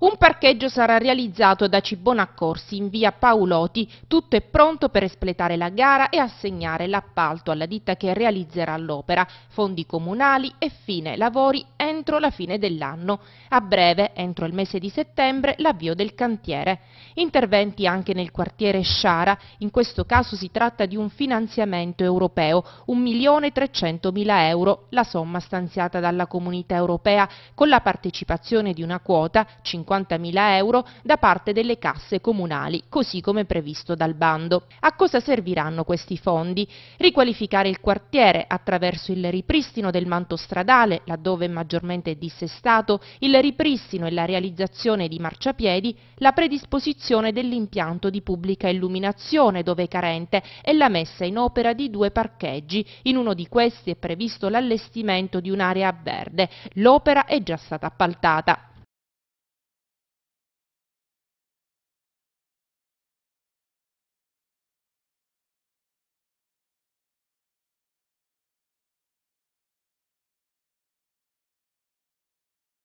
Un parcheggio sarà realizzato da Cibona Corsi in via Paoloti, tutto è pronto per espletare la gara e assegnare l'appalto alla ditta che realizzerà l'opera, fondi comunali e fine lavori entro la fine dell'anno. A breve, entro il mese di settembre, l'avvio del cantiere. Interventi anche nel quartiere Sciara, in questo caso si tratta di un finanziamento europeo, 1.300.000 euro, la somma stanziata dalla Comunità Europea con la partecipazione di una quota, 50.000 euro, da parte delle casse comunali, così come previsto dal bando. A cosa serviranno questi fondi? Riqualificare il quartiere attraverso il ripristino del manto stradale, laddove maggiormente maggiormente dissestato, il ripristino e la realizzazione di marciapiedi, la predisposizione dell'impianto di pubblica illuminazione dove carente e la messa in opera di due parcheggi. In uno di questi è previsto l'allestimento di un'area verde. L'opera è già stata appaltata.